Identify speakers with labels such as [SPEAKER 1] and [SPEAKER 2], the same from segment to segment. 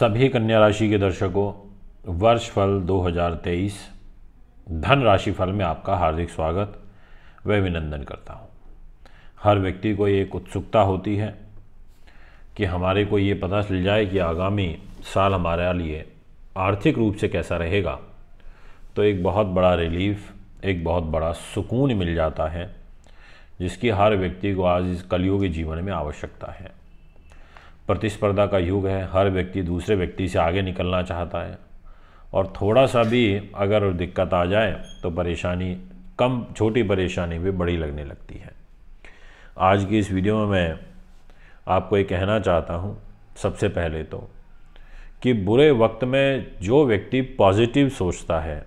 [SPEAKER 1] सभी कन्या राशि के दर्शकों वर्ष फल 2023 धन राशि फल में आपका हार्दिक स्वागत व अभिनंदन करता हूँ हर व्यक्ति को एक उत्सुकता होती है कि हमारे को ये पता चल जाए कि आगामी साल हमारे लिए आर्थिक रूप से कैसा रहेगा तो एक बहुत बड़ा रिलीफ एक बहुत बड़ा सुकून मिल जाता है जिसकी हर व्यक्ति को आज इस कलियों के जीवन में आवश्यकता है प्रतिस्पर्धा का युग है हर व्यक्ति दूसरे व्यक्ति से आगे निकलना चाहता है और थोड़ा सा भी अगर दिक्कत आ जाए तो परेशानी कम छोटी परेशानी भी बड़ी लगने लगती है आज की इस वीडियो में मैं आपको ये कहना चाहता हूँ सबसे पहले तो कि बुरे वक्त में जो व्यक्ति पॉजिटिव सोचता है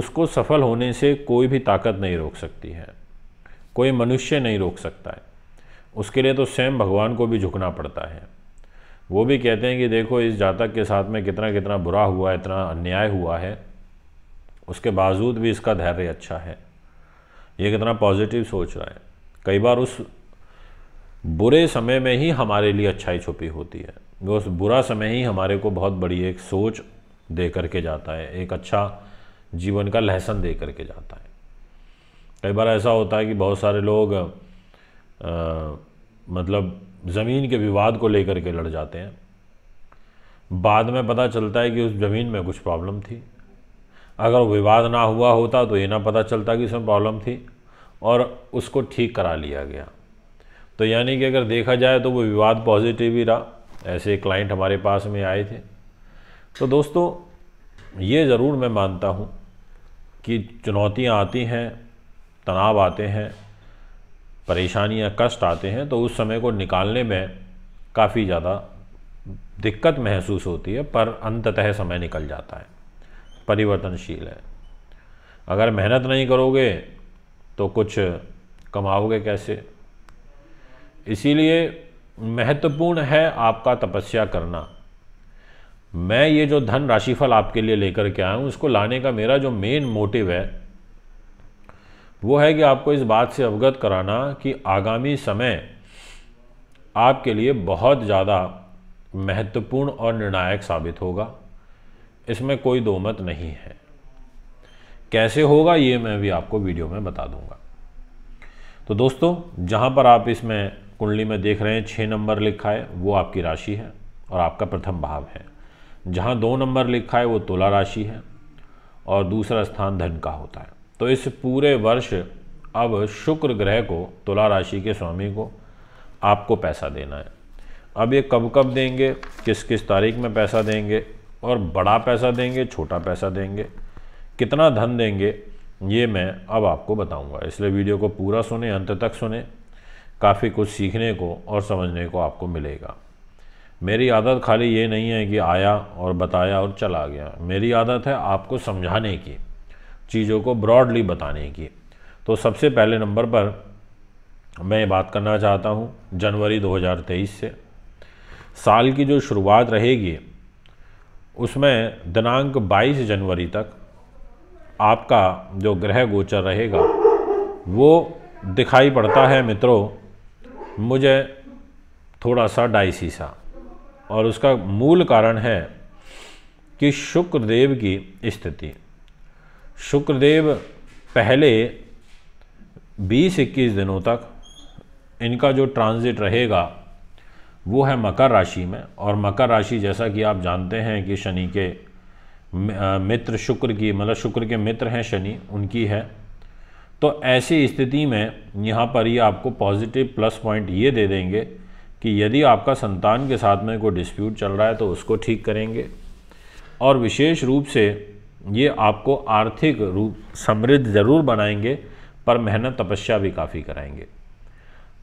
[SPEAKER 1] उसको सफल होने से कोई भी ताकत नहीं रोक सकती है कोई मनुष्य नहीं रोक सकता है उसके लिए तो स्वयं भगवान को भी झुकना पड़ता है वो भी कहते हैं कि देखो इस जातक के साथ में कितना कितना बुरा हुआ इतना अन्याय हुआ है उसके बावजूद भी इसका धैर्य अच्छा है ये कितना पॉजिटिव सोच रहा है कई बार उस बुरे समय में ही हमारे लिए अच्छाई छुपी होती है वो उस बुरा समय ही हमारे को बहुत बड़ी एक सोच दे करके जाता है एक अच्छा जीवन का लहसन दे करके जाता है कई बार ऐसा होता है कि बहुत सारे लोग आ, मतलब ज़मीन के विवाद को लेकर के लड़ जाते हैं बाद में पता चलता है कि उस ज़मीन में कुछ प्रॉब्लम थी अगर विवाद ना हुआ होता तो ये ना पता चलता कि इसमें प्रॉब्लम थी और उसको ठीक करा लिया गया तो यानी कि अगर देखा जाए तो वो विवाद पॉजिटिव ही रहा ऐसे क्लाइंट हमारे पास में आए थे तो दोस्तों ये ज़रूर मैं मानता हूँ कि चुनौतियाँ आती हैं तनाव आते हैं परेशानियाँ कष्ट आते हैं तो उस समय को निकालने में काफ़ी ज़्यादा दिक्कत महसूस होती है पर अंततः समय निकल जाता है परिवर्तनशील है अगर मेहनत नहीं करोगे तो कुछ कमाओगे कैसे इसीलिए महत्वपूर्ण है आपका तपस्या करना मैं ये जो धन राशिफल आपके लिए लेकर के आया हूँ उसको लाने का मेरा जो मेन मोटिव है वो है कि आपको इस बात से अवगत कराना कि आगामी समय आपके लिए बहुत ज़्यादा महत्वपूर्ण और निर्णायक साबित होगा इसमें कोई दो मत नहीं है कैसे होगा ये मैं भी आपको वीडियो में बता दूंगा तो दोस्तों जहाँ पर आप इसमें कुंडली में देख रहे हैं छः नंबर लिखा है वो आपकी राशि है और आपका प्रथम भाव है जहाँ दो नंबर लिखा है वो तुला राशि है और दूसरा स्थान धन का होता है तो इस पूरे वर्ष अब शुक्र ग्रह को तुला राशि के स्वामी को आपको पैसा देना है अब ये कब कब देंगे किस किस तारीख में पैसा देंगे और बड़ा पैसा देंगे छोटा पैसा देंगे कितना धन देंगे ये मैं अब आपको बताऊंगा इसलिए वीडियो को पूरा सुने अंत तक सुने काफ़ी कुछ सीखने को और समझने को आपको मिलेगा मेरी आदत खाली ये नहीं है कि आया और बताया और चला गया मेरी आदत है आपको समझाने की चीज़ों को ब्रॉडली बताने की तो सबसे पहले नंबर पर मैं बात करना चाहता हूँ जनवरी 2023 से साल की जो शुरुआत रहेगी उसमें दिनांक 22 जनवरी तक आपका जो ग्रह गोचर रहेगा वो दिखाई पड़ता है मित्रों मुझे थोड़ा सा डाइसी सा और उसका मूल कारण है कि शुक्र देव की स्थिति शुक्रदेव पहले 20-21 दिनों तक इनका जो ट्रांजिट रहेगा वो है मकर राशि में और मकर राशि जैसा कि आप जानते हैं कि शनि के मित्र शुक्र की मतलब शुक्र के मित्र हैं शनि उनकी है तो ऐसी स्थिति में यहाँ पर ये आपको पॉजिटिव प्लस पॉइंट ये दे देंगे कि यदि आपका संतान के साथ में कोई डिस्प्यूट चल रहा है तो उसको ठीक करेंगे और विशेष रूप से ये आपको आर्थिक रूप समृद्ध ज़रूर बनाएंगे पर मेहनत तपस्या भी काफ़ी कराएंगे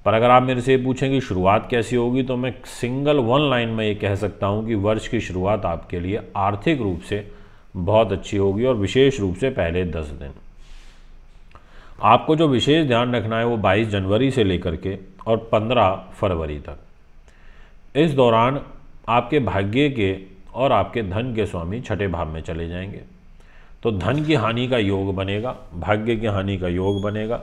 [SPEAKER 1] पर अगर आप मेरे से ये पूछें कि शुरुआत कैसी होगी तो मैं सिंगल वन लाइन में ये कह सकता हूँ कि वर्ष की शुरुआत आपके लिए आर्थिक रूप से बहुत अच्छी होगी और विशेष रूप से पहले दस दिन आपको जो विशेष ध्यान रखना है वो 22 जनवरी से लेकर के और 15 फरवरी तक इस दौरान आपके भाग्य के और आपके धन के स्वामी छठे भाव में चले जाएंगे तो धन की हानि का योग बनेगा भाग्य की हानि का योग बनेगा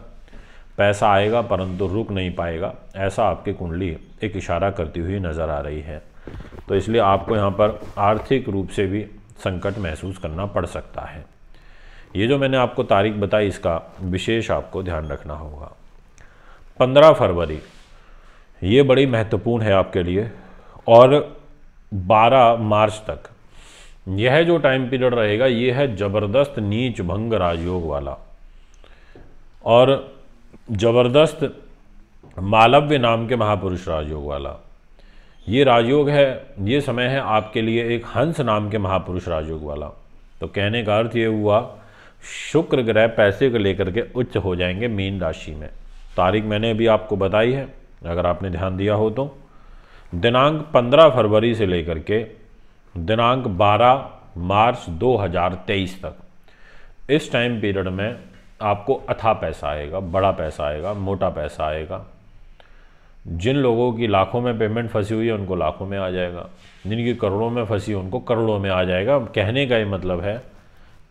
[SPEAKER 1] पैसा आएगा परंतु रुक नहीं पाएगा ऐसा आपकी कुंडली एक इशारा करती हुई नज़र आ रही है तो इसलिए आपको यहाँ पर आर्थिक रूप से भी संकट महसूस करना पड़ सकता है ये जो मैंने आपको तारीख बताई इसका विशेष आपको ध्यान रखना होगा पंद्रह फरवरी ये बड़ी महत्वपूर्ण है आपके लिए और 12 मार्च तक यह जो टाइम पीरियड रहेगा ये है ज़बरदस्त नीच भंग राजयोग वाला और ज़बरदस्त मालव्य नाम के महापुरुष राजयोग वाला ये राजयोग है ये समय है आपके लिए एक हंस नाम के महापुरुष राजयोग वाला तो कहने का अर्थ ये हुआ शुक्र ग्रह पैसे को लेकर के उच्च हो जाएंगे मीन राशि में तारीख मैंने अभी आपको बताई है अगर आपने ध्यान दिया हो तो दिनांक 15 फरवरी से लेकर के दिनांक 12 मार्च 2023 तक इस टाइम पीरियड में आपको अथा पैसा आएगा बड़ा पैसा आएगा मोटा पैसा आएगा जिन लोगों की लाखों में पेमेंट फंसी हुई है उनको लाखों में आ जाएगा जिनकी करोड़ों में फंसी उनको करोड़ों में आ जाएगा कहने का ये मतलब है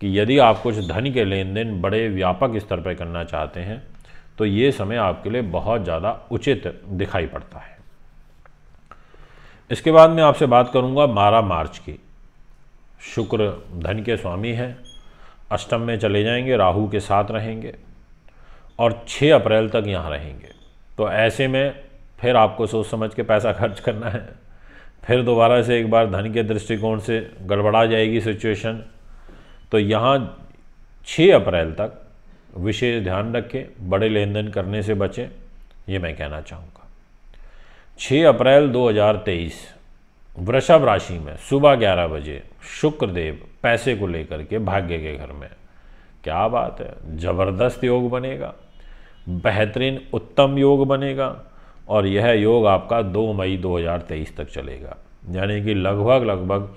[SPEAKER 1] कि यदि आप कुछ धन के लेन देन बड़े व्यापक स्तर पर करना चाहते हैं तो ये समय आपके लिए बहुत ज़्यादा उचित दिखाई पड़ता है इसके बाद मैं आपसे बात करूंगा बारह मार्च की शुक्र धन के स्वामी हैं अष्टम में चले जाएंगे राहु के साथ रहेंगे और 6 अप्रैल तक यहाँ रहेंगे तो ऐसे में फिर आपको सोच समझ के पैसा खर्च करना है फिर दोबारा से एक बार धन के दृष्टिकोण से गड़बड़ा जाएगी सिचुएशन तो यहाँ 6 अप्रैल तक विशेष ध्यान रखें बड़े लेन देन करने से बचें ये मैं कहना चाहूँगा 6 अप्रैल 2023 वृषभ राशि में सुबह 11 बजे शुक्रदेव पैसे को लेकर के भाग्य के घर में क्या बात है ज़बरदस्त योग बनेगा बेहतरीन उत्तम योग बनेगा और यह योग आपका 2 मई 2023 तक चलेगा यानी कि लगभग लगभग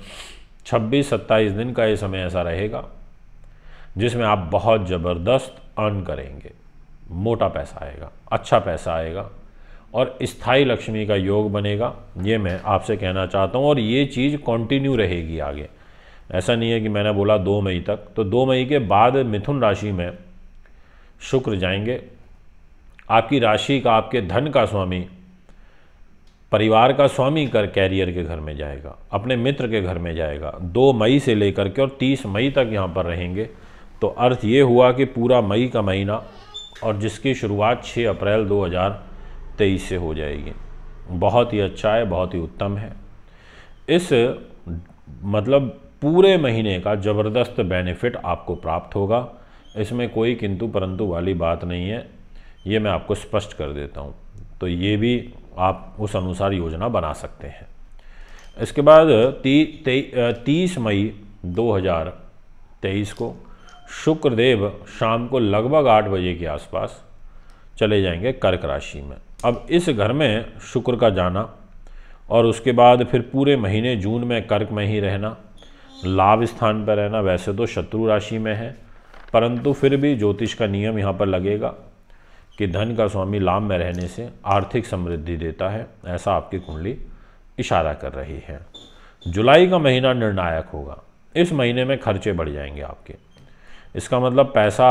[SPEAKER 1] 26-27 दिन का ये समय ऐसा रहेगा जिसमें आप बहुत ज़बरदस्त अर्न करेंगे मोटा पैसा आएगा अच्छा पैसा आएगा और स्थाई लक्ष्मी का योग बनेगा ये मैं आपसे कहना चाहता हूँ और ये चीज़ कंटिन्यू रहेगी आगे ऐसा नहीं है कि मैंने बोला दो मई तक तो दो मई के बाद मिथुन राशि में शुक्र जाएंगे आपकी राशि का आपके धन का स्वामी परिवार का स्वामी कर कैरियर के घर में जाएगा अपने मित्र के घर में जाएगा दो मई से लेकर के और तीस मई तक यहाँ पर रहेंगे तो अर्थ ये हुआ कि पूरा मई का महीना और जिसकी शुरुआत छः अप्रैल दो तेईस से हो जाएगी बहुत ही अच्छा है बहुत ही उत्तम है इस मतलब पूरे महीने का ज़बरदस्त बेनिफिट आपको प्राप्त होगा इसमें कोई किंतु परंतु वाली बात नहीं है ये मैं आपको स्पष्ट कर देता हूँ तो ये भी आप उस अनुसार योजना बना सकते हैं इसके बाद ती, ते, तीस मई 2023 को शुक्रदेव शाम को लगभग आठ बजे के आसपास चले जाएंगे कर्क राशि में अब इस घर में शुक्र का जाना और उसके बाद फिर पूरे महीने जून में कर्क में ही रहना लाभ स्थान पर रहना वैसे तो शत्रु राशि में है परंतु फिर भी ज्योतिष का नियम यहाँ पर लगेगा कि धन का स्वामी लाभ में रहने से आर्थिक समृद्धि देता है ऐसा आपकी कुंडली इशारा कर रही है जुलाई का महीना निर्णायक होगा इस महीने में खर्चे बढ़ जाएंगे आपके इसका मतलब पैसा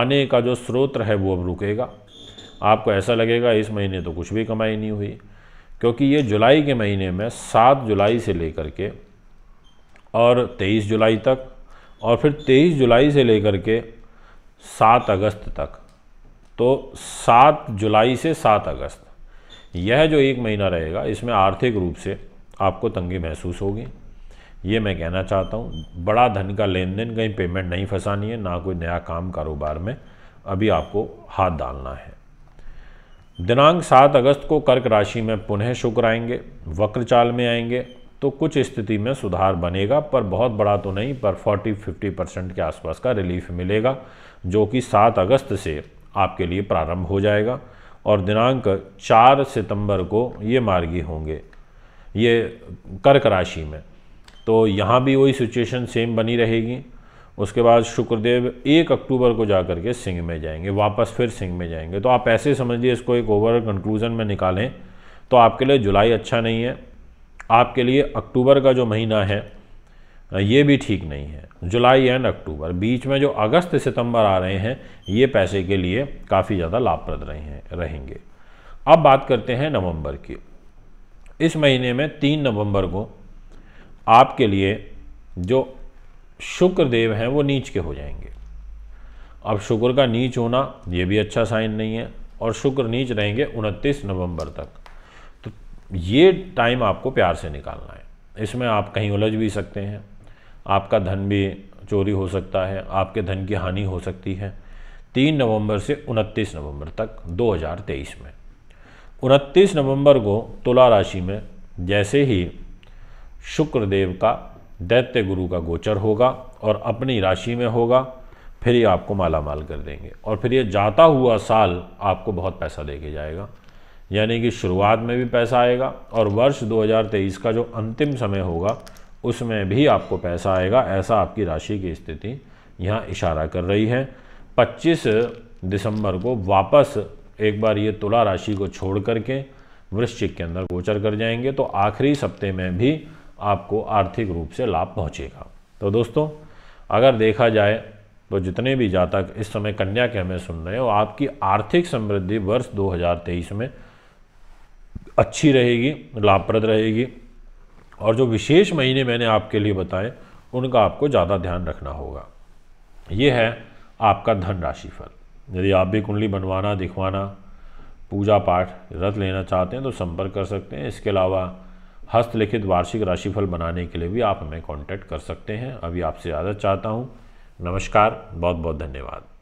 [SPEAKER 1] आने का जो स्रोत है वो अब रुकेगा आपको ऐसा लगेगा इस महीने तो कुछ भी कमाई नहीं हुई क्योंकि ये जुलाई के महीने में सात जुलाई से लेकर के और तेईस जुलाई तक और फिर तेईस जुलाई से लेकर के सात अगस्त तक तो सात जुलाई से सात अगस्त यह जो एक महीना रहेगा इसमें आर्थिक रूप से आपको तंगी महसूस होगी ये मैं कहना चाहता हूँ बड़ा धन का लेन देन कहीं पेमेंट नहीं फंसानी है ना कोई नया काम कारोबार में अभी आपको हाथ डालना है दिनांक सात अगस्त को कर्क राशि में पुनः शुक्र आएंगे वक्र चाल में आएंगे तो कुछ स्थिति में सुधार बनेगा पर बहुत बड़ा तो नहीं पर 40-50 परसेंट के आसपास का रिलीफ मिलेगा जो कि 7 अगस्त से आपके लिए प्रारंभ हो जाएगा और दिनांक 4 सितंबर को ये मार्गी होंगे ये कर्क राशि में तो यहाँ भी वही सिचुएशन सेम बनी रहेगी उसके बाद शुक्रदेव एक अक्टूबर को जा करके सिंह में जाएंगे वापस फिर सिंह में जाएंगे तो आप ऐसे समझिए इसको एक ओवर कंक्लूज़न में निकालें तो आपके लिए जुलाई अच्छा नहीं है आपके लिए अक्टूबर का जो महीना है ये भी ठीक नहीं है जुलाई एंड अक्टूबर बीच में जो अगस्त सितंबर आ रहे हैं ये पैसे के लिए काफ़ी ज़्यादा लाभप्रद रहे हैं रहेंगे अब बात करते हैं नवंबर की इस महीने में तीन नवंबर को आपके लिए जो शुक्र देव हैं वो नीच के हो जाएंगे अब शुक्र का नीच होना ये भी अच्छा साइन नहीं है और शुक्र नीच रहेंगे 29 नवंबर तक तो ये टाइम आपको प्यार से निकालना है इसमें आप कहीं उलझ भी सकते हैं आपका धन भी चोरी हो सकता है आपके धन की हानि हो सकती है तीन नवंबर से उनतीस नवंबर तक 2023 में उनतीस नवंबर को तुला राशि में जैसे ही शुक्रदेव का दैत्य गुरु का गोचर होगा और अपनी राशि में होगा फिर ये आपको माला माल कर देंगे और फिर ये जाता हुआ साल आपको बहुत पैसा दे के जाएगा यानी कि शुरुआत में भी पैसा आएगा और वर्ष 2023 का जो अंतिम समय होगा उसमें भी आपको पैसा आएगा ऐसा आपकी राशि की स्थिति यहाँ इशारा कर रही है 25 दिसंबर को वापस एक बार ये तुला राशि को छोड़ करके वृश्चिक के अंदर गोचर कर जाएंगे तो आखिरी सप्ते में भी आपको आर्थिक रूप से लाभ पहुँचेगा तो दोस्तों अगर देखा जाए तो जितने भी जातक इस समय कन्या के हमें सुन रहे हो आपकी आर्थिक समृद्धि वर्ष 2023 में अच्छी रहेगी लाभप्रद रहेगी और जो विशेष महीने मैंने आपके लिए बताए उनका आपको ज़्यादा ध्यान रखना होगा ये है आपका धन राशि फल यदि आप भी कुंडली बनवाना दिखवाना पूजा पाठ रथ लेना चाहते हैं तो संपर्क कर सकते हैं इसके अलावा हस्तलिखित वार्षिक राशिफल बनाने के लिए भी आप हमें कांटेक्ट कर सकते हैं अभी आपसे ज़्यादा चाहता हूँ नमस्कार बहुत बहुत धन्यवाद